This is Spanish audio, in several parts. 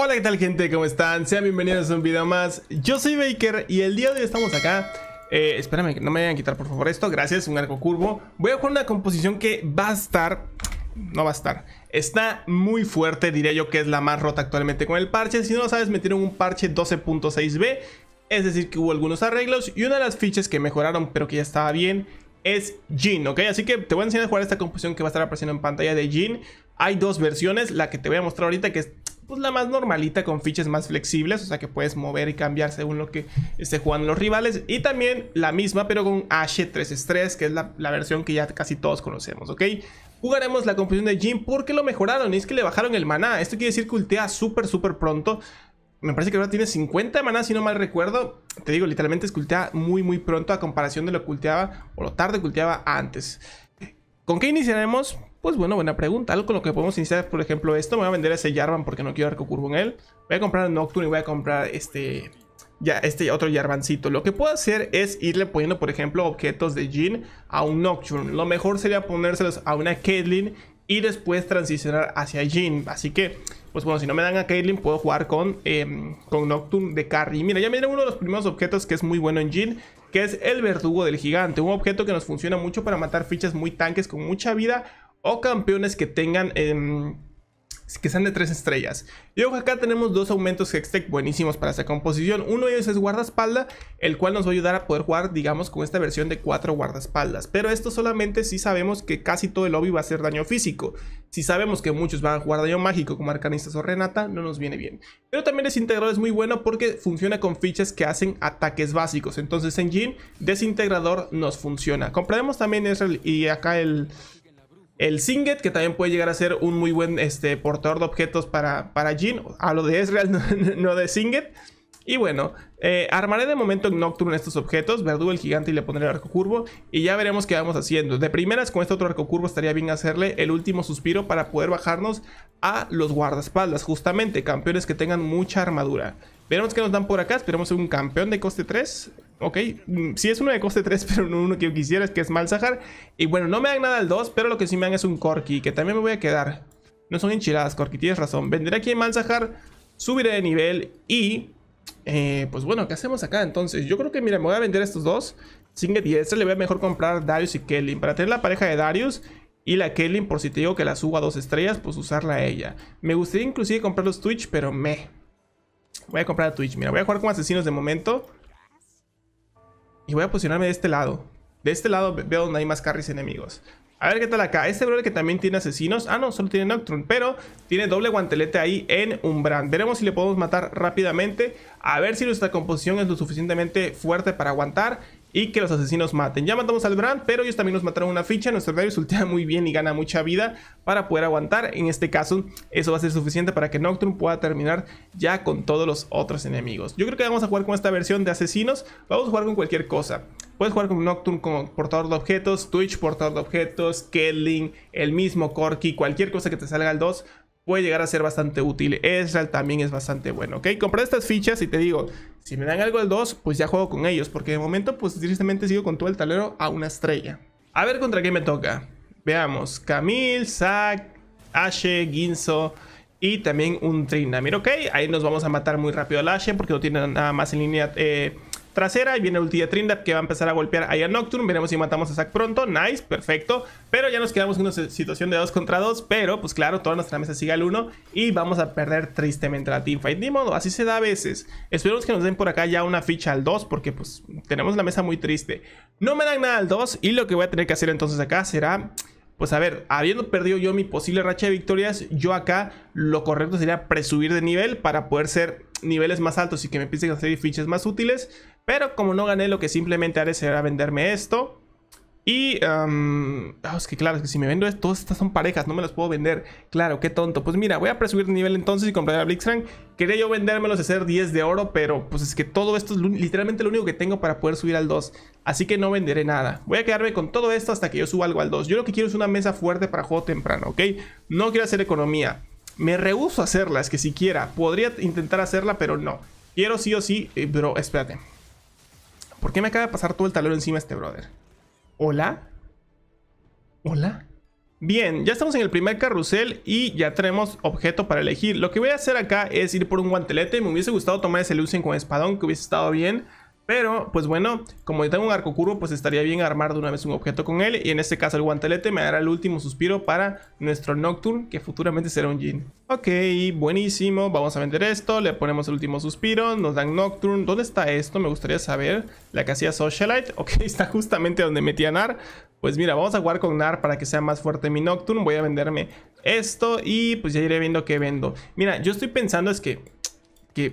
Hola, ¿qué tal gente? ¿Cómo están? Sean bienvenidos a un video más. Yo soy Baker y el día de hoy estamos acá. Eh, que no me vayan a quitar por favor esto. Gracias, un arco curvo. Voy a jugar una composición que va a estar... No va a estar. Está muy fuerte, diría yo que es la más rota actualmente con el parche. Si no lo sabes, metieron un parche 12.6b. Es decir, que hubo algunos arreglos y una de las fichas que mejoraron pero que ya estaba bien es Jin, ¿ok? Así que te voy a enseñar a jugar esta composición que va a estar apareciendo en pantalla de Jin. Hay dos versiones, la que te voy a mostrar ahorita que es pues la más normalita con fichas más flexibles, o sea que puedes mover y cambiar según lo que esté jugando los rivales. Y también la misma, pero con H3S3, que es la, versión que ya casi todos conocemos, ¿ok? Jugaremos la confusión de Jim porque lo mejoraron y es que le bajaron el maná. Esto quiere decir que ultea súper, súper pronto. Me parece que ahora tiene 50 de maná, si no mal recuerdo. Te digo, literalmente es muy, muy pronto a comparación de lo que ulteaba o lo tarde que antes. ¿Con qué iniciaremos? Pues bueno, buena pregunta. Algo con lo que podemos iniciar, por ejemplo, esto. Me voy a vender ese Jarvan porque no quiero arco curvo en él. Voy a comprar Nocturne y voy a comprar este ya este otro Jarvancito, Lo que puedo hacer es irle poniendo, por ejemplo, objetos de Jin a un Nocturne. Lo mejor sería ponérselos a una Caitlyn y después transicionar hacia Jin. Así que, pues bueno, si no me dan a Caitlyn, puedo jugar con, em, con Nocturne de Carry. Mira, ya me dieron uno de los primeros objetos que es muy bueno en Jin, que es el verdugo del gigante, un objeto que nos funciona mucho para matar fichas muy tanques con mucha vida o campeones que tengan... Em, que sean de 3 estrellas. Y luego acá tenemos dos aumentos Hextech buenísimos para esta composición. Uno de ellos es guardaespalda, el cual nos va a ayudar a poder jugar, digamos, con esta versión de 4 guardaespaldas. Pero esto solamente si sabemos que casi todo el lobby va a ser daño físico. Si sabemos que muchos van a jugar daño mágico como arcanistas o Renata, no nos viene bien. Pero también desintegrador es muy bueno porque funciona con fichas que hacen ataques básicos. Entonces en desintegrador nos funciona. Compraremos también y acá el... El Singet, que también puede llegar a ser un muy buen este, portador de objetos para, para a lo de Ezreal, no, no de Singet. Y bueno, eh, armaré de momento en Nocturne estos objetos, Verdugo el gigante y le pondré el arco curvo y ya veremos qué vamos haciendo. De primeras con este otro arco curvo estaría bien hacerle el último suspiro para poder bajarnos a los guardaespaldas, justamente campeones que tengan mucha armadura. Veremos qué nos dan por acá, esperemos un campeón de coste 3, Ok, mm, si es uno de coste 3, pero no uno que yo quisiera, es que es Malzahar. Y bueno, no me dan nada al 2, pero lo que sí me dan es un Corki, que también me voy a quedar. No son enchiladas, Corki, tienes razón. Vendré aquí en Malzahar, subiré de nivel y... Eh, pues bueno, ¿qué hacemos acá entonces? Yo creo que, mira, me voy a vender estos dos. Singet y este le voy a mejor comprar Darius y Kellyn. Para tener la pareja de Darius y la Kellyn, por si te digo que la suba a dos estrellas, pues usarla a ella. Me gustaría inclusive comprar los Twitch, pero me... Voy a comprar a Twitch. Mira, voy a jugar con asesinos de momento. Y voy a posicionarme de este lado. De este lado veo donde hay más carries enemigos. A ver qué tal acá. Este brother que también tiene asesinos. Ah, no, solo tiene Nocturne. Pero tiene doble guantelete ahí en Umbran. Veremos si le podemos matar rápidamente. A ver si nuestra composición es lo suficientemente fuerte para aguantar y que los asesinos maten. Ya matamos al Brand, pero ellos también nos mataron una ficha. Nuestro Darius resulta muy bien y gana mucha vida para poder aguantar. En este caso, eso va a ser suficiente para que Nocturne pueda terminar ya con todos los otros enemigos. Yo creo que vamos a jugar con esta versión de asesinos. Vamos a jugar con cualquier cosa. Puedes jugar con Nocturne como portador de objetos, Twitch portador de objetos, Kedling, el mismo Corky, cualquier cosa que te salga al 2 puede llegar a ser bastante útil. Ezreal también es bastante bueno, ¿ok? Compré estas fichas y te digo, si me dan algo al 2, pues ya juego con ellos, porque de momento pues tristemente sigo con todo el talero a una estrella. A ver contra qué me toca. Veamos, Camille, Zack, Ashe, Ginzo y también un Trindamir. Ok, ahí nos vamos a matar muy rápido al Ashe porque no tiene nada más en línea... Eh, trasera. Y viene el ulti de Trindad que va a empezar a golpear ahí a Nocturne. Veremos si matamos a Zac pronto. Nice, perfecto. Pero ya nos quedamos en una situación de 2 contra 2. Pero pues claro, toda nuestra mesa sigue al 1. Y vamos a perder tristemente la teamfight. Ni modo, así se da a veces. Esperemos que nos den por acá ya una ficha al 2. Porque pues tenemos la mesa muy triste. No me dan nada al 2. Y lo que voy a tener que hacer entonces acá será pues a ver, habiendo perdido yo mi posible racha de victorias, yo acá lo correcto sería presubir de nivel para poder ser niveles más altos y que me empiecen a hacer fichas más útiles. Pero como no gané, lo que simplemente haré será venderme esto. Y ah, es que claro, es que si me vendo esto, todas estas son parejas, no me las puedo vender. Claro, qué tonto. Pues mira, voy a presubir de nivel entonces y comprar a Blixrank. Quería yo vendérmelos y hacer 10 de oro, pero pues es que todo esto es literalmente lo único que tengo para poder subir al 2. Así que no venderé nada. Voy a quedarme con todo esto hasta que yo suba algo al 2. Yo lo que quiero es una mesa fuerte para juego temprano, ¿ok? No quiero hacer economía. Me rehúso a hacerla, es que siquiera. Podría intentar hacerla, pero no. Quiero sí o sí, eh, pero espérate. ¿Por qué me acaba de pasar todo el talón encima este brother? ¿Hola? ¿Hola? Bien, ya estamos en el primer carrusel y ya tenemos objeto para elegir. Lo que voy a hacer acá es ir por un guantelete. Me hubiese gustado tomar ese Lucien con espadón, que hubiese estado bien. Pero, pues bueno, como yo tengo un arco curvo, pues estaría bien armar de una vez un objeto con él. Y en este caso el guantelete me dará el último suspiro para nuestro Nocturne, que futuramente será un Jin. Ok, buenísimo. Vamos a vender esto. Le ponemos el último suspiro. Nos dan Nocturne. ¿Dónde está esto? Me gustaría saber. La que hacía Socialite. Ok, está justamente donde metía Nar. Pues mira, vamos a jugar con Nar para que sea más fuerte mi Nocturne. Voy a venderme esto y pues ya iré viendo qué vendo. Mira, yo estoy pensando es que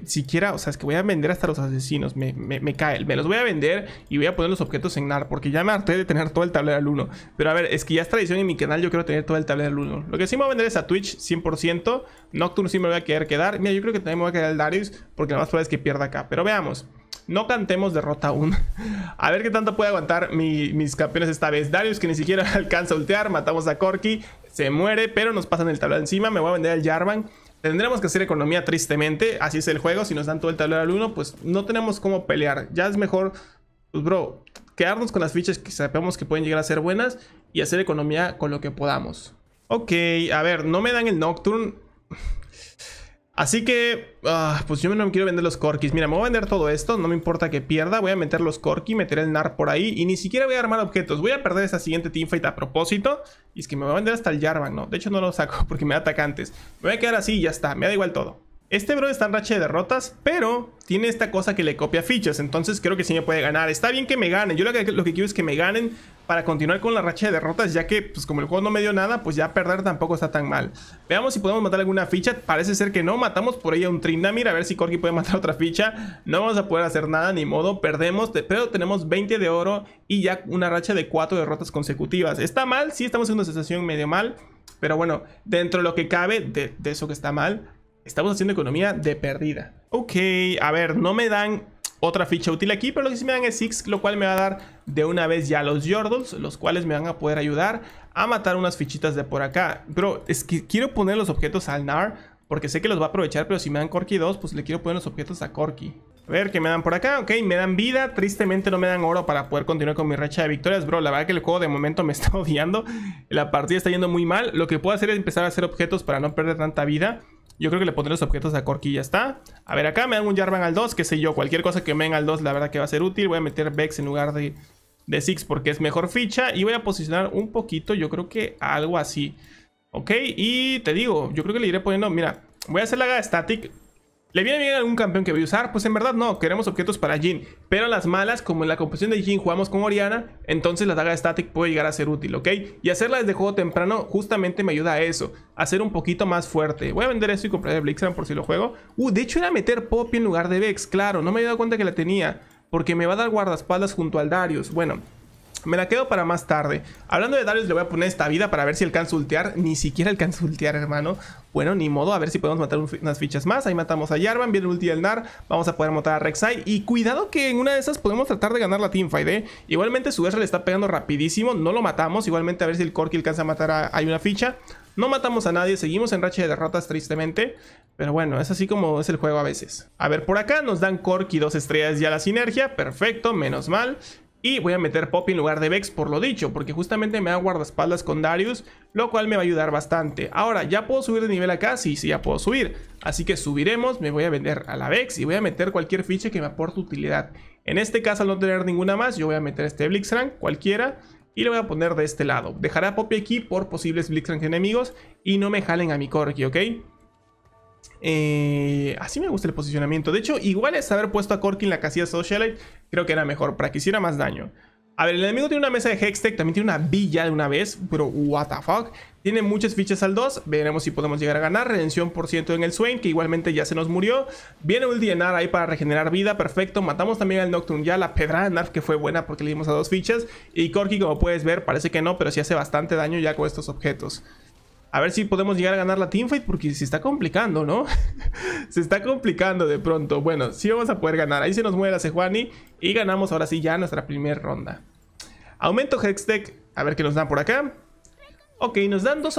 siquiera, o sea, es que voy a vender hasta los asesinos, me, me, me cae, me los voy a vender y voy a poner los objetos en NAR, porque ya me harté de tener todo el tablero al 1. Pero a ver, es que ya es tradición en mi canal, yo quiero tener todo el tablero al 1. Lo que sí me voy a vender es a Twitch 100%, Nocturne sí me voy a querer quedar. Mira, yo creo que también me voy a quedar el Darius, porque lo más probable es que pierda acá. Pero veamos. No cantemos derrota aún. A ver qué tanto puede aguantar mis campeones esta vez. Darius que ni siquiera alcanza a ultear. Matamos a Corky. Se muere, pero nos pasan el tablero encima. Me voy a vender al Jarvan. Tendremos que hacer economía tristemente, así es el juego, si nos dan todo el tablero al uno, pues no tenemos cómo pelear. Ya es mejor, pues bro, quedarnos con las fichas que sabemos que pueden llegar a ser buenas y hacer economía con lo que podamos. Ok, a ver, no me dan el Nocturne. Así que, ah, pues yo no me quiero vender los corkis. Mira, me voy a vender todo esto, no me importa que pierda. Voy a meter los corki, meter el nar por ahí y ni siquiera voy a armar objetos. Voy a perder esa siguiente teamfight a propósito. Y es que me voy a vender hasta el Jarvan, ¿no? De hecho no lo saco porque me da atacantes. Me voy a quedar así y ya está, me da igual todo. Este bro está en racha de derrotas, pero tiene esta cosa que le copia fichas, entonces creo que sí me puede ganar. Está bien que me ganen, yo lo que, lo que quiero es que me ganen, para continuar con la racha de derrotas, ya que pues como el juego no me dio nada, pues ya perder tampoco está tan mal. Veamos si podemos matar alguna ficha, parece ser que no, matamos por ella un Trindamir, a ver si Corgi puede matar otra ficha, no vamos a poder hacer nada, ni modo, perdemos, pero tenemos 20 de oro y ya una racha de 4 derrotas consecutivas. Está mal, sí estamos en una sensación medio mal, pero bueno, dentro de lo que cabe de, de eso que está mal, estamos haciendo economía de perdida. Ok, a ver, no me dan otra ficha útil aquí, pero lo que sí me dan es Six, lo cual me va a dar de una vez ya los Yordles, los cuales me van a poder ayudar a matar unas fichitas de por acá. Pero es que quiero poner los objetos al Nar, porque sé que los va a aprovechar, pero si me dan Corky 2, pues le quiero poner los objetos a Corky. A ver, ¿qué me dan por acá? Ok, me dan vida, tristemente no me dan oro para poder continuar con mi racha de victorias, bro. La verdad que el juego de momento me está odiando, la partida está yendo muy mal. Lo que puedo hacer es empezar a hacer objetos para no perder tanta vida. Yo creo que le pondré los objetos a Corquilla, y ya está. A ver, acá me dan un Jarvan al 2, qué sé yo. Cualquier cosa que me den al 2, la verdad que va a ser útil. Voy a meter Vex en lugar de, de Six porque es mejor ficha. Y voy a posicionar un poquito, yo creo que algo así. Ok, y te digo, yo creo que le iré poniendo... Mira, voy a hacer la Static ¿Le viene bien algún campeón que voy a usar? Pues en verdad no, queremos objetos para Jin. Pero las malas, como en la composición de Jin jugamos con Oriana, entonces la daga de Static puede llegar a ser útil, ¿ok? Y hacerla desde juego temprano justamente me ayuda a eso, a ser un poquito más fuerte. Voy a vender esto y comprar el por si lo juego. Uh, de hecho era meter Poppy en lugar de Vex, claro, no me había dado cuenta que la tenía. Porque me va a dar guardaespaldas junto al Darius. Bueno, me la quedo para más tarde. Hablando de Darius, le voy a poner esta vida para ver si alcanza a ultear. Ni siquiera alcanza a ultear, hermano. Bueno, ni modo, a ver si podemos matar unas fichas más. Ahí matamos a Jarvan, viene el ulti del Nar. Vamos a poder matar a Rek'Sai. Y cuidado que en una de esas podemos tratar de ganar la teamfight, ¿eh? Igualmente su guerra le está pegando rapidísimo. No lo matamos. Igualmente a ver si el Corki alcanza a matar Hay una ficha. No matamos a nadie, seguimos en racha de derrotas tristemente. Pero bueno, es así como es el juego a veces. A ver, por acá nos dan Corki dos estrellas ya la sinergia. Perfecto, menos mal. Y voy a meter Poppy en lugar de Vex por lo dicho, porque justamente me da guardaespaldas con Darius, lo cual me va a ayudar bastante. Ahora, ¿ya puedo subir de nivel acá? Sí, sí, ya puedo subir. Así que subiremos, me voy a vender a la Vex y voy a meter cualquier ficha que me aporte utilidad. En este caso, al no tener ninguna más, yo voy a meter este Blixrank, cualquiera, y lo voy a poner de este lado. Dejaré a Poppy aquí por posibles Blixrank enemigos y no me jalen a mi Corki, ¿ok? Eh, así me gusta el posicionamiento. De hecho, igual es haber puesto a Corki en la casilla Socialite. Creo que era mejor para que hiciera más daño. A ver, el enemigo tiene una mesa de Hextech, también tiene una villa de una vez, pero what the fuck. Tiene muchas fichas al 2, veremos si podemos llegar a ganar. Redención por ciento en el Swain, que igualmente ya se nos murió. Viene Ulti en ahí para regenerar vida, perfecto. Matamos también al Nocturne ya, la pedra de que fue buena porque le dimos a dos fichas. Y Corki, como puedes ver, parece que no, pero sí hace bastante daño ya con estos objetos a ver si podemos llegar a ganar la teamfight porque se está complicando, ¿no? se está complicando de pronto. Bueno, sí vamos a poder ganar. Ahí se nos mueve la Sejuani y ganamos ahora sí ya nuestra primera ronda. Aumento Hextech, a ver qué nos dan por acá. Ok, nos dan dos,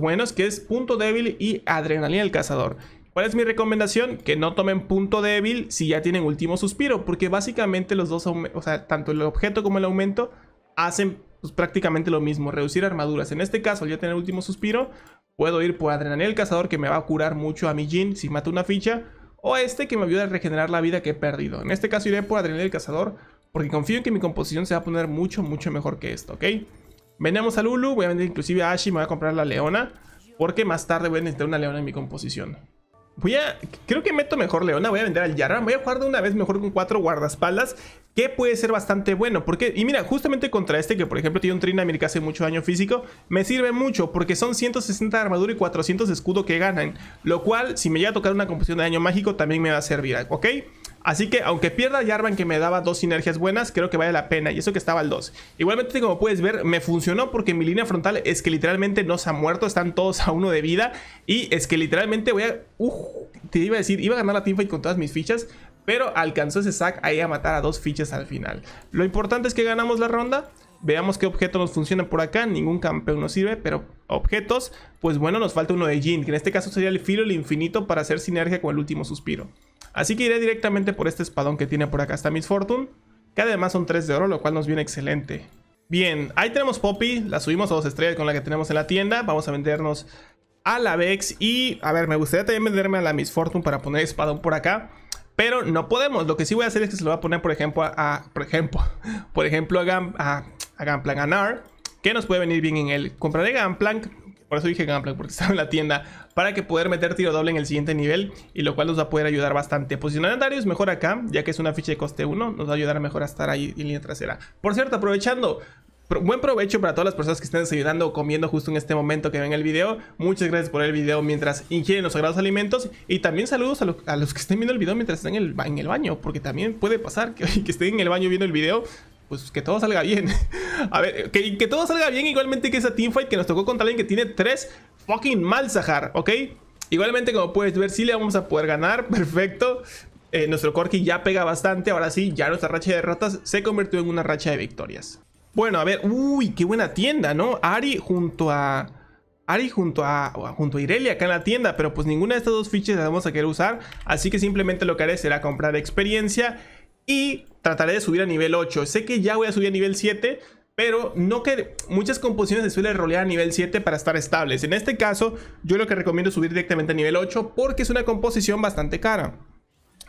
buenos, que es punto débil y adrenalina del cazador. ¿Cuál es mi recomendación? Que no tomen punto débil si ya tienen último suspiro, porque básicamente los dos, o sea, tanto el objeto como el aumento hacen pues prácticamente lo mismo, reducir armaduras. En este caso, al ya tener el último suspiro, puedo ir por Adrenalina el Cazador, que me va a curar mucho a mi Jin si mato una ficha, o este que me ayuda a regenerar la vida que he perdido. En este caso iré por Adrenalina el Cazador, porque confío en que mi composición se va a poner mucho, mucho mejor que esto, ¿ok? Vendemos a Lulu, voy a vender inclusive a Ashi, me voy a comprar la Leona, porque más tarde voy a necesitar una Leona en mi composición. Voy a. Creo que meto mejor Leona. Voy a vender al Yarran. Voy a jugar de una vez mejor con cuatro guardaespaldas. Que puede ser bastante bueno. Porque. Y mira, justamente contra este, que por ejemplo tiene un Trinamir que hace mucho daño físico. Me sirve mucho. Porque son 160 de armadura y 400 de escudo que ganan. Lo cual, si me llega a tocar una composición de daño mágico, también me va a servir. ¿Ok? Así que aunque pierda Jarvan que me daba dos sinergias buenas, creo que vale la pena. Y eso que estaba al 2. Igualmente como puedes ver me funcionó porque mi línea frontal es que literalmente no se ha muerto. Están todos a uno de vida. Y es que literalmente voy a... te iba a decir, iba a ganar la teamfight con todas mis fichas. Pero alcanzó ese sack ahí a matar a dos fichas al final. Lo importante es que ganamos la ronda. Veamos qué objeto nos funciona por acá. Ningún campeón nos sirve, pero objetos, pues bueno, nos falta uno de Jin, que en este caso sería el filo el infinito para hacer sinergia con el último suspiro. Así que iré directamente por este espadón que tiene por acá hasta Miss Fortune, que además son 3 de oro, lo cual nos viene excelente. Bien, ahí tenemos Poppy, la subimos a dos estrellas con la que tenemos en la tienda, vamos a vendernos a la Vex y, a ver, me gustaría también venderme a la Miss Fortune para poner espadón por acá, pero no podemos, lo que sí voy a hacer es que se lo voy a poner, por ejemplo, a, por ejemplo, por ejemplo, a, a, Gamplank, a Nar, que nos puede venir bien en él. Compraré Gamplank, por eso dije Gunplank, porque estaba en la tienda, para que poder meter tiro doble en el siguiente nivel, y lo cual nos va a poder ayudar bastante. Posicionar pues, a Darius mejor acá, ya que es una ficha de coste 1, nos va a ayudar mejor a estar ahí en línea trasera. Por cierto, aprovechando, buen provecho para todas las personas que estén desayunando o comiendo justo en este momento que ven el video. Muchas gracias por el video mientras ingieren los sagrados alimentos. Y también saludos a, los que estén viendo el video mientras estén en el, baño, porque también puede pasar que, estén en el baño viendo el video pues que todo salga bien. A ver, que, todo salga bien igualmente que esa teamfight que nos tocó contra alguien que tiene tres fucking Malzahar, ¿ok? Igualmente, como puedes ver, sí le vamos a poder ganar, perfecto. Eh, nuestro Corki ya pega bastante, ahora sí, ya nuestra racha de derrotas se convirtió en una racha de victorias. Bueno, a ver, uy, qué buena tienda, ¿no? Ari junto a... Ari junto a, junto a Irelia acá en la tienda, pero pues ninguna de estas dos fichas las vamos a querer usar, así que simplemente lo que haré será comprar experiencia y trataré de subir a nivel 8. Sé que ya voy a subir a nivel 7, pero no que muchas composiciones se suelen rolear a nivel 7 para estar estables. En este caso, yo lo que recomiendo es subir directamente a nivel 8 porque es una composición bastante cara.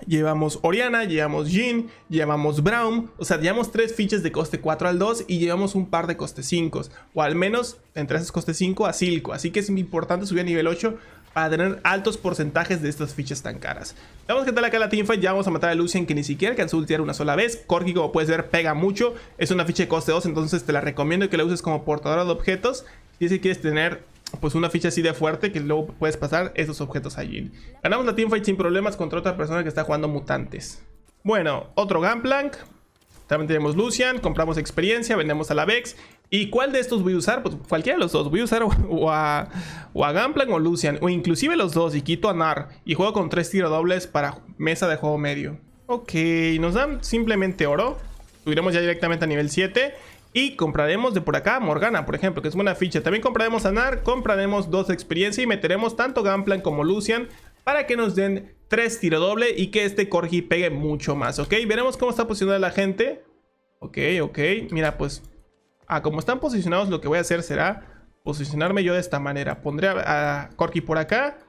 Llevamos Oriana, llevamos Jin, llevamos Brown, o sea, llevamos tres fichas de coste 4 al 2 y llevamos un par de coste 5, o al menos entre esos coste 5 a 5, así que es importante subir a nivel 8 para tener altos porcentajes de estas fichas tan caras. Vamos a tal acá la teamfight, ya vamos a matar a Lucian que ni siquiera alcanzó a ultiar una sola vez. Corki como puedes ver pega mucho, es una ficha de coste 2, entonces te la recomiendo que la uses como portadora de objetos. Si es que quieres tener pues una ficha así de fuerte que luego puedes pasar esos objetos allí. Ganamos la teamfight sin problemas contra otra persona que está jugando mutantes. Bueno, otro Gunplank. También tenemos Lucian, compramos experiencia, vendemos a la Vex ¿Y cuál de estos voy a usar? Pues cualquiera de los dos. Voy a usar o a, o o Lucian. O inclusive los dos. Y quito a Nar. Y juego con tres dobles para mesa de juego medio. Ok, nos dan simplemente oro. Subiremos ya directamente a nivel 7. Y compraremos de por acá Morgana, por ejemplo, que es buena ficha. También compraremos a Nar, compraremos dos experiencia y meteremos tanto Gamplan como Lucian para que nos den tres tiro doble y que este Corgi pegue mucho más, ¿ok? Veremos cómo está posicionada la gente. Ok, ok. Mira, pues ah, como están posicionados, lo que voy a hacer será posicionarme yo de esta manera. Pondré a, Corky por acá,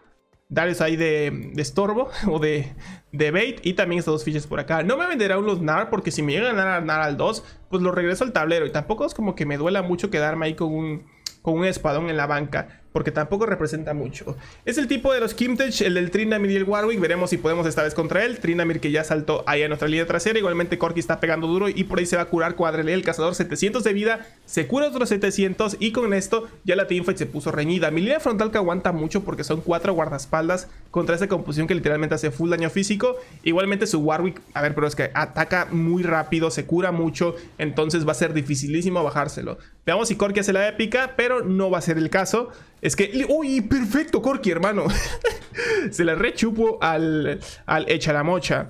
Darles ahí de, estorbo o de, bait y también estos dos fiches por acá. No me venderá unos NAR porque si me llegan a ganar NAR al 2, pues lo regreso al tablero. Y tampoco es como que me duela mucho quedarme ahí con con un espadón en la banca porque tampoco representa mucho. Es el tipo de los Kimtech, el del Trinamir y el Warwick. Veremos si podemos esta vez contra él. Trinamir que ya saltó ahí en nuestra línea trasera. Igualmente Corky está pegando duro y por ahí se va a curar Cuadrele, el cazador. 700 de vida, se cura otros 700 y con esto ya la teamfight se puso reñida. Mi línea frontal que aguanta mucho porque son cuatro guardaespaldas contra esa composición que literalmente hace full daño físico. Igualmente su Warwick, a ver, pero es que ataca muy rápido, se cura mucho, entonces va a ser dificilísimo bajárselo. Veamos si Corky hace la épica, pero no va a ser el caso. Es que... ¡Uy! ¡Perfecto, Corky hermano! Se la rechupo al, al echar la mocha.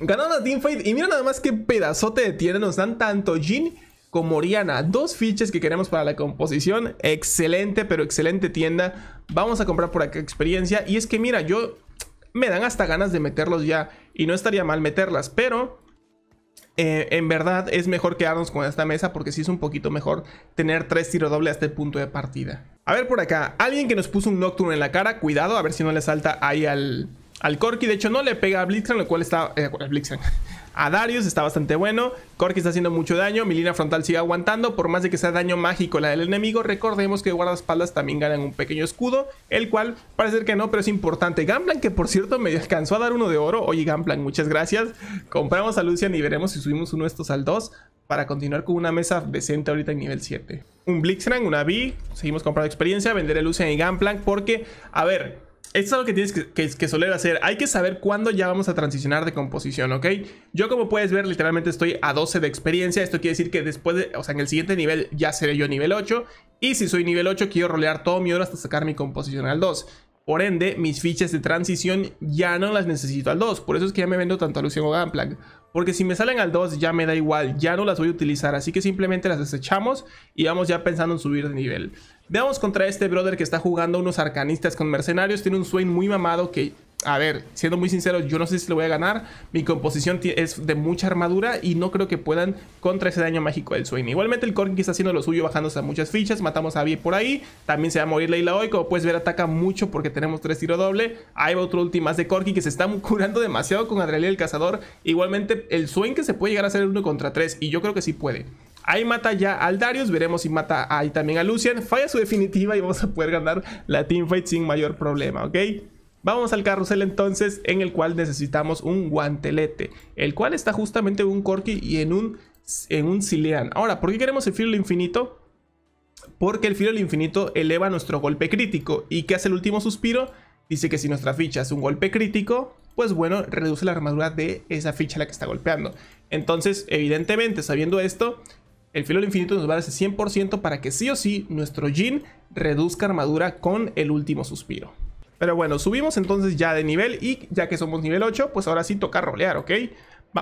Ganaron la y mira nada más qué pedazote de tienda nos dan tanto Jin como Oriana. Dos fiches que queremos para la composición. Excelente, pero excelente tienda. Vamos a comprar por acá experiencia. Y es que mira, yo... Me dan hasta ganas de meterlos ya. Y no estaría mal meterlas, pero... Eh, en verdad es mejor quedarnos con esta mesa porque sí es un poquito mejor tener tres tiro doble hasta el este punto de partida. A ver por acá, alguien que nos puso un nocturno en la cara, cuidado a ver si no le salta ahí al, al Corky, de hecho, no le pega a Blitzcrank, lo cual está... Eh, Blitzcrank. A Darius está bastante bueno. Corky está haciendo mucho daño. Mi línea frontal sigue aguantando. Por más de que sea daño mágico la del enemigo, recordemos que guardaespaldas también ganan un pequeño escudo. El cual parece que no, pero es importante. Gangplank, que por cierto me alcanzó a dar uno de oro. Oye, ganplan muchas gracias. Compramos a Lucian y veremos si subimos uno de estos al 2 para continuar con una mesa decente ahorita en nivel 7. Un Blitzcrank, una B. Seguimos comprando experiencia, venderé a Lucian y ganplan porque, a ver esto es algo que tienes que, soler hacer. Hay que saber cuándo ya vamos a transicionar de composición, ¿ok? Yo como puedes ver, literalmente estoy a 12 de experiencia. Esto quiere decir que después, de, o sea, en el siguiente nivel ya seré yo nivel 8. Y si soy nivel 8, quiero rolear todo mi oro hasta sacar mi composición al 2. Por ende, mis fichas de transición ya no las necesito al 2. Por eso es que ya me vendo tanto alusión o Gunplank. Porque si me salen al 2 ya me da igual, ya no las voy a utilizar. Así que simplemente las desechamos y vamos ya pensando en subir de nivel. Veamos contra este brother que está jugando unos arcanistas con mercenarios. Tiene un Swain muy mamado que, a ver, siendo muy sincero, yo no sé si lo voy a ganar. Mi composición es de mucha armadura y no creo que puedan contra ese daño mágico del Swain. Igualmente el que está haciendo lo suyo bajándose a muchas fichas. Matamos a Abby por ahí. También se va a morir Leila hoy. Como puedes ver, ataca mucho porque tenemos tres tiro doble. Ahí va otro ulti más de Corki que se está curando demasiado con adriel el Cazador. Igualmente el Swain que se puede llegar a hacer uno contra tres y yo creo que sí puede. Ahí mata ya al Darius, veremos si mata ahí también a Lucian. Falla su definitiva y vamos a poder ganar la teamfight sin mayor problema, ¿ok? Vamos al carrusel entonces en el cual necesitamos un guantelete, el cual está justamente en un Corki y en un, en un Cilean. Ahora, ¿por qué queremos el Filo Infinito? Porque el Filo Infinito eleva nuestro golpe crítico. ¿Y qué hace el último suspiro? Dice que si nuestra ficha es un golpe crítico, pues bueno, reduce la armadura de esa ficha la que está golpeando. Entonces, evidentemente, sabiendo esto, el filo infinito nos va a dar ese 100% para que sí o sí nuestro Jin reduzca armadura con el último suspiro. Pero bueno, subimos entonces ya de nivel y ya que somos nivel 8, pues ahora sí toca rolear, ¿ok?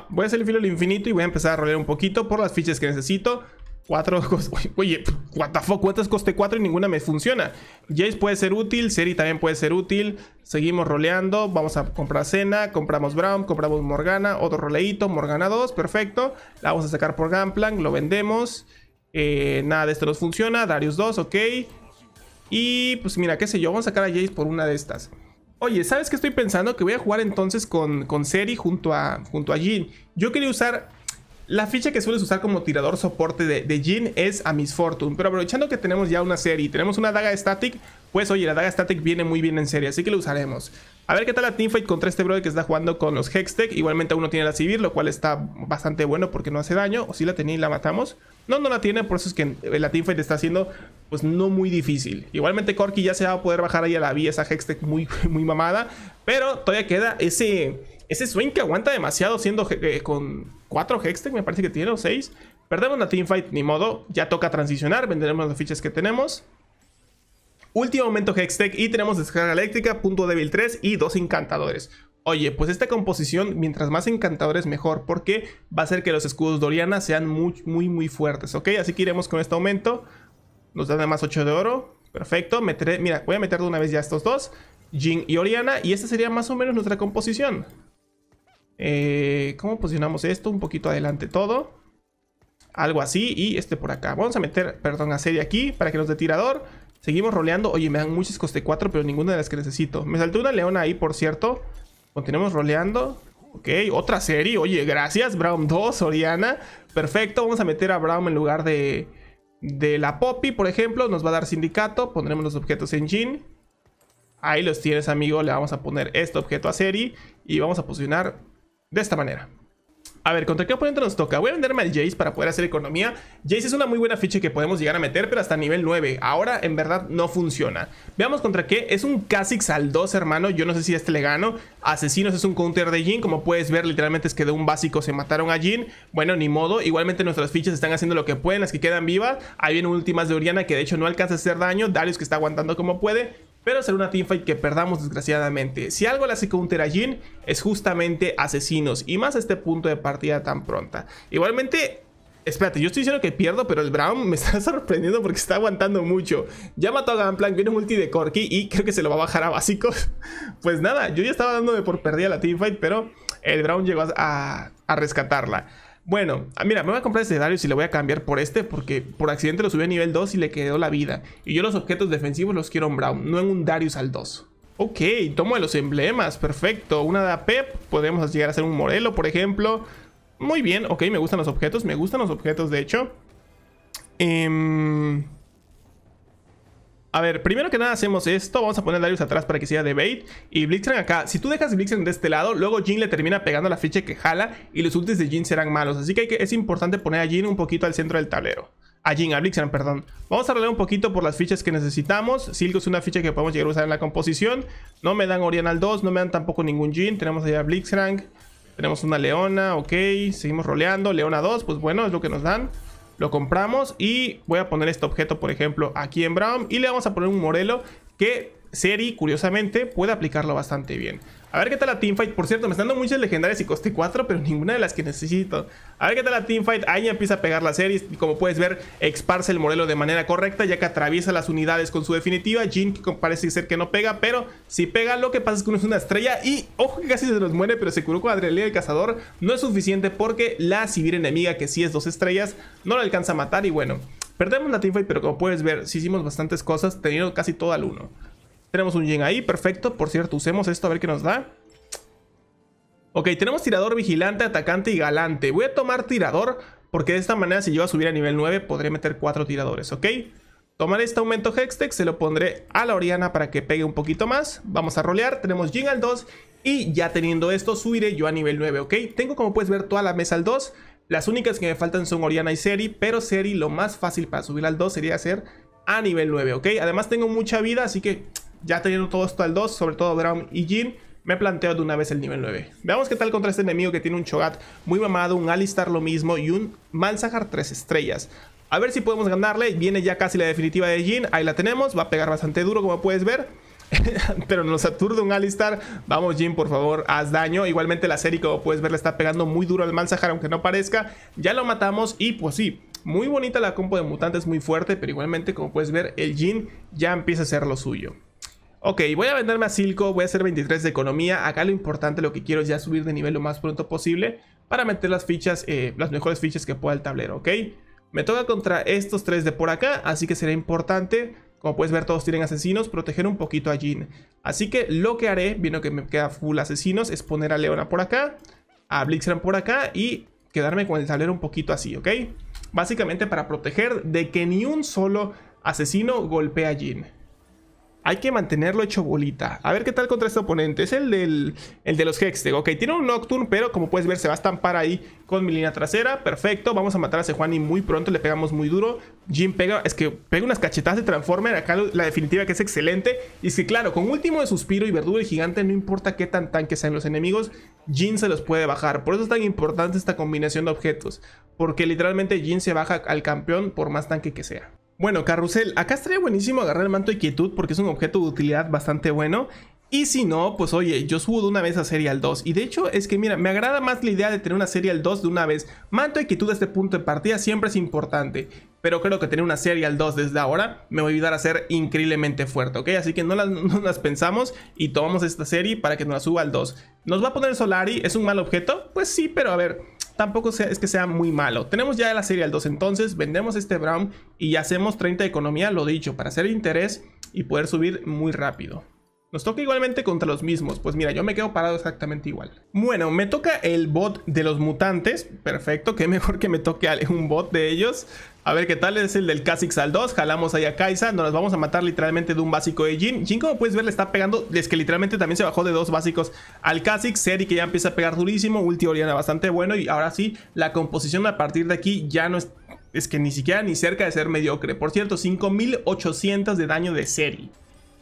voy a hacer el filo infinito y voy a empezar a rolear un poquito por las fichas que necesito. Cuatro, oye, what the fuck, ¿cuántas coste cuatro y ninguna me funciona? Jace puede ser útil, Seri también puede ser útil. Seguimos roleando, vamos a comprar Cena, compramos Brown, compramos Morgana, otro roleito, Morgana 2, perfecto. La vamos a sacar por Gunplank, lo vendemos. Eh, nada de esto nos funciona, Darius 2, ok. Y pues mira, qué sé yo, vamos a sacar a Jace por una de estas. Oye, ¿sabes qué estoy pensando? Que voy a jugar entonces con, con Seri junto a, junto a Jin. Yo quería usar la ficha que sueles usar como tirador soporte de, de Jin es a Fortune pero aprovechando que tenemos ya una serie y tenemos una daga static, pues oye, la daga static viene muy bien en serie, así que la usaremos. A ver qué tal la teamfight contra este brother que está jugando con los Hextech. Igualmente uno tiene la civil, lo cual está bastante bueno porque no hace daño. O si la tenía y la matamos. No, no la tiene, por eso es que eh, la teamfight está siendo pues no muy difícil. Igualmente Corky ya se va a poder bajar ahí a la vía esa Hextech muy, muy mamada. Pero todavía queda ese, ese swing que aguanta demasiado siendo eh, con 4 Hextech me parece que tiene, o 6. Perdemos la teamfight, ni modo. Ya toca transicionar, Vendremos las fichas que tenemos. Último aumento Hextech y tenemos descarga eléctrica, punto débil 3 y dos encantadores. Oye, pues esta composición, mientras más encantadores mejor, porque va a hacer que los escudos De Oriana sean muy, muy, muy fuertes, ¿ok? Así que iremos con este aumento. Nos dan además 8 de oro. Perfecto, meteré, mira, voy a meter de una vez ya estos dos, Jin y Oriana, y esta sería más o menos nuestra composición. Eh, ¿Cómo posicionamos esto? Un poquito adelante todo. Algo así. Y este por acá. Vamos a meter, perdón, a serie aquí para que nos dé tirador. Seguimos roleando. Oye, me dan muchos coste 4, pero ninguna de las que necesito. Me saltó una leona ahí, por cierto. Continuamos roleando. Ok, otra serie. Oye, gracias, Brown 2, Oriana. Perfecto, vamos a meter a Brown en lugar de, de la Poppy, por ejemplo. Nos va a dar sindicato. Pondremos los objetos en jean. Ahí los tienes, amigo. Le vamos a poner este objeto a serie Y vamos a posicionar de esta manera. A ver, ¿contra qué oponente nos toca? Voy a venderme al Jace para poder hacer economía. Jace es una muy buena ficha que podemos llegar a meter, pero hasta nivel 9. Ahora, en verdad, no funciona. Veamos contra qué. Es un Kha'Zix al 2, hermano. Yo no sé si a este le gano. Asesinos es un counter de Jin. Como puedes ver, literalmente es que de un básico se mataron a Jin. Bueno, ni modo. Igualmente nuestras fichas están haciendo lo que pueden. Las que quedan vivas. Ahí vienen últimas de Oriana, que de hecho no alcanza a hacer daño. Darius que está aguantando como puede. Pero será una teamfight que perdamos desgraciadamente. Si algo le hace counter a Jin es justamente asesinos. Y más a este punto de partida tan pronta. Igualmente, Espérate, yo estoy diciendo que pierdo, pero el Brown me está sorprendiendo porque está aguantando mucho. Ya mató a Gamplank, viene un multi de Corky y creo que se lo va a bajar a básicos. Pues nada, yo ya estaba dándome por perdida la teamfight, pero el Brown llegó a rescatarla. Bueno, ah, mira, me voy a comprar este Darius y le voy a cambiar por este porque por accidente lo subí a nivel 2 y le quedó la vida. Y yo los objetos defensivos los quiero en Brown, no en un Darius al 2. Ok, tomo de los emblemas, perfecto. Una de pep, podemos llegar a ser un Morelo, por ejemplo. Muy bien, ok, me gustan los objetos, me gustan los objetos, de hecho. Eh... A ver, primero que nada hacemos esto, vamos a poner Darius atrás para que sea de y Blitzcrank acá. Si tú dejas Blitzcrank de este lado, luego Jin le termina pegando la ficha que jala y los ultis de Jin serán malos. Así que, es importante poner a Jin un poquito al centro del tablero. A Jin, a Blitzcrank, perdón. Vamos a rolear un poquito por las fichas que necesitamos. Silco es una ficha que podemos llegar a usar en la composición. No me dan al 2, no me dan tampoco ningún Jin. Tenemos allá a Blitzcrank Tenemos una Leona, ok. Seguimos roleando. Leona 2, pues bueno, es lo que nos dan lo compramos y voy a poner este objeto, por ejemplo, aquí en Brown y le vamos a poner un modelo que Seri, curiosamente, puede aplicarlo bastante bien. A ver qué tal la teamfight. Por cierto, me están dando muchas legendarias y coste 4, pero ninguna de las que necesito. A ver qué tal la teamfight. Ahí empieza a pegar la serie. Y como puedes ver, exparse el Morelo de manera correcta, ya que atraviesa las unidades con su definitiva. Jin, parece ser que no pega, pero si pega, lo que pasa es que uno es una estrella. Y ojo que casi se nos muere, pero se curó con Adrenalina el cazador. No es suficiente porque la civil enemiga, que sí es dos estrellas, no la alcanza a matar. Y bueno, perdemos la teamfight, pero como puedes ver, sí hicimos bastantes cosas, teniendo casi todo al 1. Tenemos un jin ahí, perfecto. Por cierto, usemos esto a ver qué nos da. Ok, tenemos tirador, vigilante, atacante y galante. Voy a tomar tirador porque de esta manera si yo a subir a nivel 9 podré meter 4 tiradores, ¿ok? Tomaré este aumento Hextech, se lo pondré a la Oriana para que pegue un poquito más. Vamos a rolear, tenemos Jin al 2 y ya teniendo esto subiré yo a nivel 9, ¿ok? Tengo como puedes ver toda la mesa al 2. Las únicas que me faltan son Oriana y Seri, pero Seri lo más fácil para subir al 2 sería hacer a nivel 9, ¿ok? Además tengo mucha vida, así que ya teniendo todo esto al 2, sobre todo Brown y Jin, me planteo de una vez el nivel 9. Veamos qué tal contra este enemigo que tiene un Chogat muy mamado, un Alistar lo mismo y un Mansajar 3 estrellas. A ver si podemos ganarle, viene ya casi la definitiva de Jin, ahí la tenemos, va a pegar bastante duro como puedes ver. pero nos aturde un Alistar. Vamos, Jin, por favor, haz daño. Igualmente la serie, como puedes ver, le está pegando muy duro al Mansajar aunque no parezca. Ya lo matamos y pues sí, muy bonita la compo de mutantes, muy fuerte, pero igualmente, como puedes ver, el Jin ya empieza a ser lo suyo. Ok, voy a venderme a Silco, voy a hacer 23 de economía. Acá lo importante, lo que quiero es ya subir de nivel lo más pronto posible para meter las fichas, eh, las mejores fichas que pueda el tablero, ¿ok? Me toca contra estos tres de por acá, así que será importante. Como puedes ver, todos tienen asesinos, proteger un poquito a Jin. Así que lo que haré, viendo que me queda full asesinos, es poner a Leona por acá, a Blixran por acá y quedarme con el tablero un poquito así, ¿ok? Básicamente para proteger de que ni un solo asesino golpee a Jin hay que mantenerlo hecho bolita. A ver qué tal contra este oponente. Es el, el de los Hextech. Ok, tiene un Nocturne, pero como puedes ver se va a estampar ahí con mi línea trasera. Perfecto, vamos a matar a Juan y muy pronto. Le pegamos muy duro. Jim pega, es que pega unas cachetadas de Transformer. Acá la definitiva que es excelente. Y es que claro, con último de suspiro y verdugo el gigante, no importa qué tan tanques sean los enemigos, Jin se los puede bajar. Por eso es tan importante esta combinación de objetos. Porque literalmente Jin se baja al campeón por más tanque que sea. Bueno, carrusel, acá estaría buenísimo agarrar el manto de quietud porque es un objeto de utilidad bastante bueno. Y si no, pues oye, yo subo de una vez a Serial 2. Y de hecho, es que mira, me agrada más la idea de tener una Serial 2 de una vez. Manto de quietud a este punto de partida siempre es importante. Pero creo que tener una Serial 2 desde ahora me va a ayudar a ser increíblemente fuerte, ¿ok? Así que no las, no las pensamos y tomamos esta serie para que nos la suba al 2. ¿Nos va a poner Solari? ¿Es un mal objeto? Pues sí, pero a ver tampoco sea, es que sea muy malo. Tenemos ya la serie al 2, entonces vendemos este Brown y hacemos 30 de economía, lo dicho, para hacer interés y poder subir muy rápido. Nos toca igualmente contra los mismos. Pues mira, yo me quedo parado exactamente igual. Bueno, me toca el bot de los mutantes. Perfecto, qué mejor que me toque un bot de ellos. A ver qué tal es el del Kha'Zix al 2. Jalamos ahí a Kaisa. Nos vamos a matar literalmente de un básico de Jin. Jin, como puedes ver, le está pegando. Es que literalmente también se bajó de dos básicos al Kha'Zix. Seri que ya empieza a pegar durísimo. Ulti Oriana bastante bueno. Y ahora sí, la composición a partir de aquí ya no es. Es que ni siquiera ni cerca de ser mediocre. Por cierto, 5800 de daño de Seri.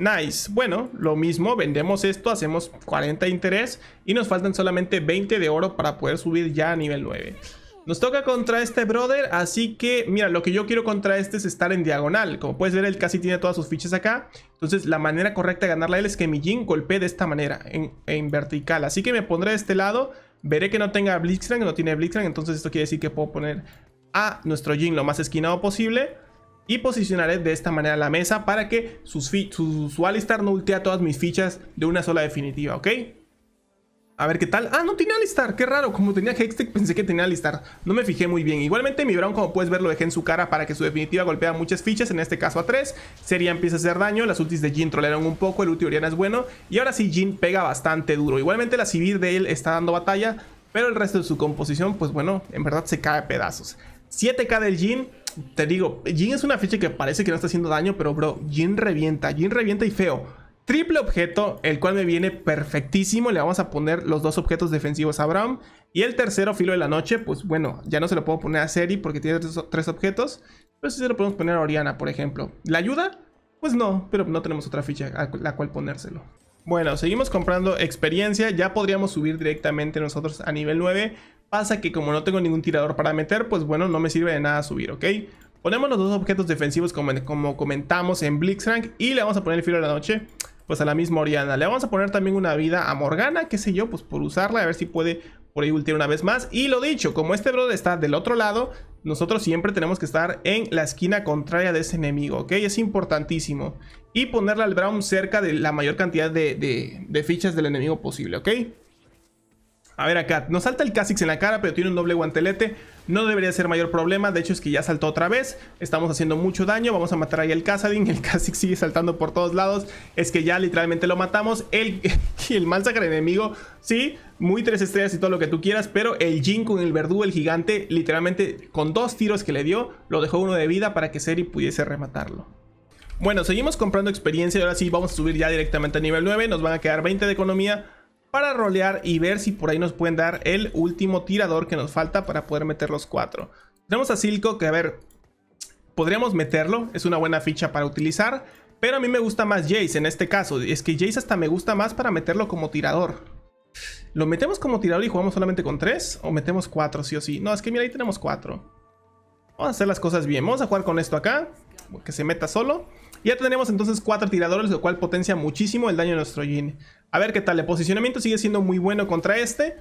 Nice. Bueno, lo mismo, vendemos esto, hacemos 40 de interés y nos faltan solamente 20 de oro para poder subir ya a nivel 9. Nos toca contra este brother, así que mira, lo que yo quiero contra este es estar en diagonal. Como puedes ver, él casi tiene todas sus fichas acá. Entonces la manera correcta de ganarle a él es que mi Jin golpee de esta manera, en, vertical. Así que me pondré de este lado, veré que no tenga Blitzcrank, no tiene Blitzcrank, entonces esto quiere decir que puedo poner a nuestro Jin lo más esquinado posible y posicionaré de esta manera la mesa para que sus su, Alistar no ultea todas mis fichas de una sola definitiva, ¿ok? A ver qué tal. Ah, no tenía Alistar. Qué raro. Como tenía Hextech pensé que tenía Alistar. No me fijé muy bien. Igualmente mi Brown, como puedes ver, lo dejé en su cara para que su definitiva golpea muchas fichas. En este caso a 3. sería empieza a hacer daño. Las ultis de Jin trolearon un poco. El ulti Oriana es bueno. Y ahora sí Jin pega bastante duro. Igualmente la civil de él está dando batalla. Pero el resto de su composición, pues bueno, en verdad se cae a pedazos. 7k del Jin te digo, Jin es una ficha que parece que no está haciendo daño, pero bro, Jin revienta, Jin revienta y feo. Triple objeto, el cual me viene perfectísimo. Le vamos a poner los dos objetos defensivos a Brown. Y el tercero filo de la noche, pues bueno, ya no se lo puedo poner a Seri porque tiene tres, tres objetos. Pero sí se lo podemos poner a Oriana, por ejemplo. ¿La ayuda? Pues no, pero no tenemos otra ficha a la cual ponérselo. Bueno, seguimos comprando experiencia. Ya podríamos subir directamente nosotros a nivel 9. Pasa que como no tengo ningún tirador para meter, pues bueno, no me sirve de nada subir, ¿ok? Ponemos los dos objetos defensivos como, como comentamos en Blitzcrank y le vamos a poner el filo de la noche pues a la misma Oriana. Le vamos a poner también una vida a Morgana, qué sé yo, pues por usarla, a ver si puede por ahí ultiar una vez más. Y lo dicho, como este brother está del otro lado, nosotros siempre tenemos que estar en la esquina contraria de ese enemigo, ¿ok? Es importantísimo. Y ponerle al Brown cerca de la mayor cantidad de fichas del enemigo posible, ¿ok? A ver acá, nos salta el Kha'Zix en la cara, pero tiene un doble guantelete. No debería ser mayor problema, de hecho es que ya saltó otra vez. Estamos haciendo mucho daño, vamos a matar ahí al Kha'Zix El Kha'Zix sigue saltando por todos lados. Es que ya literalmente lo matamos. El, el mal enemigo, sí, muy tres estrellas y todo lo que tú quieras, pero el Jin con el verdugo, el gigante, literalmente con dos tiros que le dio, lo dejó uno de vida para que Seri pudiese rematarlo. Bueno, seguimos comprando experiencia y ahora sí vamos a subir ya directamente a nivel 9. Nos van a quedar 20 de economía para rolear y ver si por ahí nos pueden dar el último tirador que nos falta para poder meter los cuatro. Tenemos a Silco que, a ver, podríamos meterlo, es una buena ficha para utilizar, pero a mí me gusta más Jace en este caso, es que Jace hasta me gusta más para meterlo como tirador. ¿Lo metemos como tirador y jugamos solamente con tres? ¿O metemos cuatro, sí o sí? No, es que mira, ahí tenemos cuatro. Vamos a hacer las cosas bien, vamos a jugar con esto acá, que se meta solo. Ya tenemos entonces cuatro tiradores, lo cual potencia muchísimo el daño de nuestro Jin. A ver qué tal, el posicionamiento sigue siendo muy bueno contra este.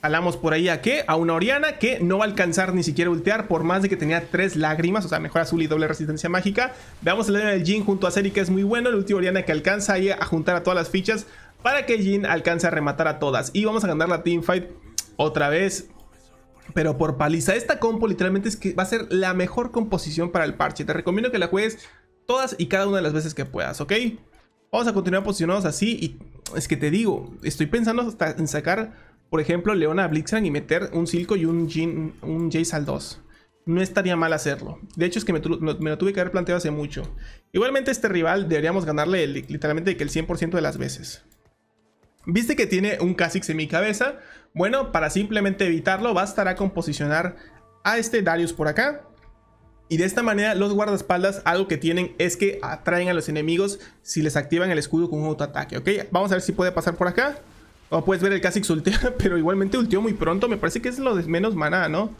Alamos por ahí a qué? A una Oriana que no va a alcanzar ni siquiera ultear por más de que tenía tres lágrimas, o sea, mejor azul y doble resistencia mágica. Veamos el daño del Jin junto a Seri que es muy bueno, el último Oriana que alcanza ahí a juntar a todas las fichas para que Jin alcance a rematar a todas. Y vamos a ganar la teamfight otra vez pero por paliza. Esta compo literalmente es que va a ser la mejor composición para el parche. Te recomiendo que la juegues todas y cada una de las veces que puedas, ¿ok? Vamos a continuar posicionados así y es que te digo, estoy pensando hasta en sacar, por ejemplo, Leona Blixen y meter un Silco y un, Jin, un al 2. No estaría mal hacerlo. De hecho, es que me, lo tuve que haber planteado hace mucho. Igualmente, este rival deberíamos ganarle literalmente que el 100% de las veces. ¿Viste que tiene un Kha'Zix en mi cabeza? Bueno, para simplemente evitarlo, bastará con posicionar a este Darius por acá y de esta manera los guardaespaldas algo que tienen es que atraen a los enemigos si les activan el escudo con un autoataque, ¿ok? Vamos a ver si puede pasar por acá. O puedes ver el Kha'Zix ultea, pero igualmente ulteó muy pronto. Me parece que es lo de menos maná, ¿no?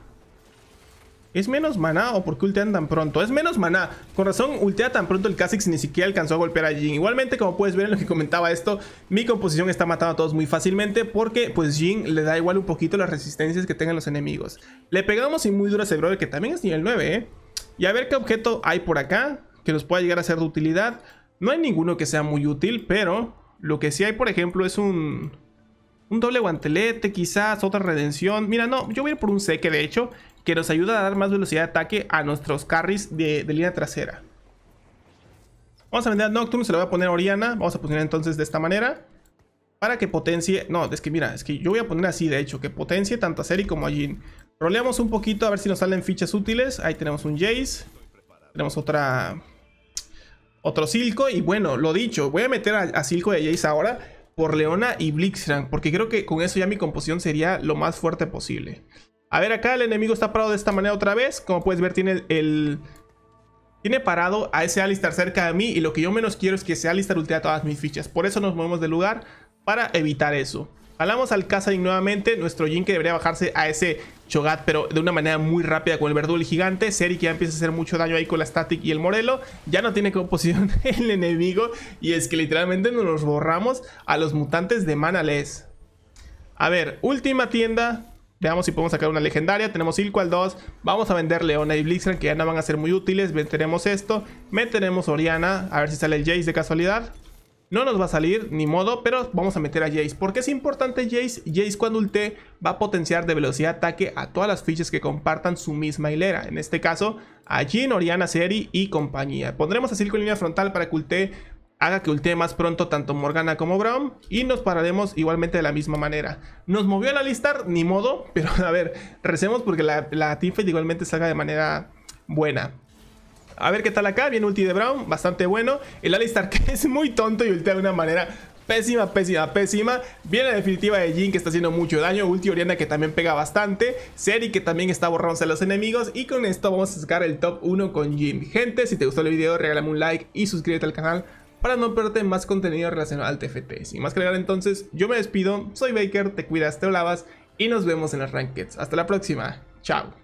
¿Es menos maná o por qué ultean tan pronto? Es menos maná. Con razón, ultea tan pronto el Kha'Zix ni siquiera alcanzó a golpear a Jin. Igualmente, como puedes ver en lo que comentaba esto, mi composición está matando a todos muy fácilmente porque pues Jin le da igual un poquito las resistencias que tengan los enemigos. Le pegamos y muy duro a ese que también es nivel 9, ¿eh? y a ver qué objeto hay por acá que nos pueda llegar a ser de utilidad. No hay ninguno que sea muy útil, pero lo que sí hay, por ejemplo, es un, un doble guantelete, quizás otra redención. Mira, no, yo voy a ir por un seque, de hecho, que nos ayuda a dar más velocidad de ataque a nuestros carries de, línea trasera. Vamos a vender a Nocturne, se lo voy a poner a Oriana. Vamos a poner entonces de esta manera para que potencie... No, es que mira, es que yo voy a poner así, de hecho, que potencie tanto a Seri como a Jin. Roleamos un poquito a ver si nos salen fichas útiles. Ahí tenemos un Jace. Tenemos otra... Otro Silco. Y bueno, lo dicho, voy a meter a, Silco y a Jace ahora por Leona y Blixran. Porque creo que con eso ya mi composición sería lo más fuerte posible. A ver, acá el enemigo está parado de esta manera otra vez. Como puedes ver, tiene el, tiene parado a ese Alistar cerca de mí y lo que yo menos quiero es que ese Alistar ultea todas mis fichas. Por eso nos movemos de lugar para evitar eso. Jalamos al y nuevamente, nuestro Jin que debería bajarse a ese Chogat, pero de una manera muy rápida con el verdugo gigante. Seri que ya empieza a hacer mucho daño ahí con la Static y el Morelo. Ya no tiene composición el enemigo y es que literalmente nos borramos a los mutantes de Manales. A ver, última tienda. Veamos si podemos sacar una legendaria. Tenemos Ilko al 2. Vamos a vender Leona y Blizzard que ya no van a ser muy útiles. Venderemos esto. Meteremos Oriana. A ver si sale el Jace de casualidad. No nos va a salir, ni modo, pero vamos a meter a Jace. porque es importante Jace? Jace cuando ulte va a potenciar de velocidad de ataque a todas las fichas que compartan su misma hilera. En este caso, a Jin, Oriana, Seri y compañía. Pondremos a circo en línea frontal para que ulte haga que ulte más pronto tanto Morgana como Brown y nos pararemos igualmente de la misma manera. Nos movió la listar, ni modo, pero a ver, recemos porque la, la igualmente salga de manera buena. A ver qué tal acá, viene ulti de Brown, bastante bueno. El Alistar que es muy tonto y ultea de una manera Pésima, pésima, pésima. Viene la definitiva de Jin que está haciendo mucho daño. Ulti Oriana que también pega bastante. Seri que también está borrándose a los enemigos. Y con esto vamos a sacar el top 1 con Jin. Gente, si te gustó el video, regálame un like y suscríbete al canal para no perderte más contenido relacionado al TFT. Sin más que agregar entonces, yo me despido. Soy Baker, te cuidas, te hablabas. y nos vemos en las Rankets. Hasta la próxima. Chao.